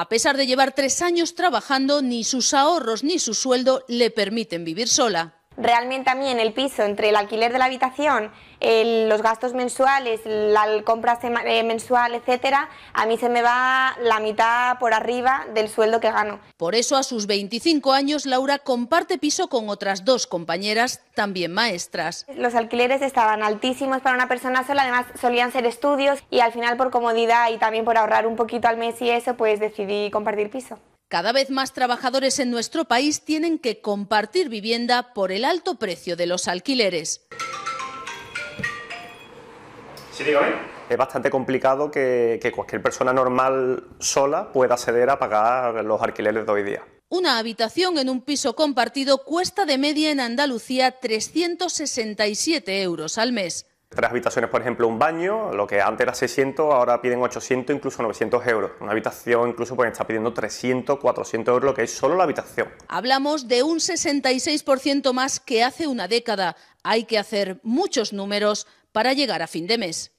A pesar de llevar tres años trabajando, ni sus ahorros ni su sueldo le permiten vivir sola realmente a mí en el piso, entre el alquiler de la habitación, los gastos mensuales, la compra eh, mensual, etcétera, a mí se me va la mitad por arriba del sueldo que gano. Por eso, a sus 25 años, Laura comparte piso con otras dos compañeras, también maestras. Los alquileres estaban altísimos para una persona sola, además solían ser estudios y al final, por comodidad y también por ahorrar un poquito al mes y eso, pues decidí compartir piso. Cada vez más trabajadores en nuestro país tienen que compartir vivienda por el alto precio de los alquileres. Es bastante complicado que cualquier persona normal sola pueda acceder a pagar los alquileres de hoy día. Una habitación en un piso compartido cuesta de media en Andalucía 367 euros al mes. Tres habitaciones, por ejemplo, un baño, lo que antes era 600, ahora piden 800, incluso 900 euros. Una habitación incluso pues está pidiendo 300, 400 euros, lo que es solo la habitación. Hablamos de un 66% más que hace una década. Hay que hacer muchos números para llegar a fin de mes.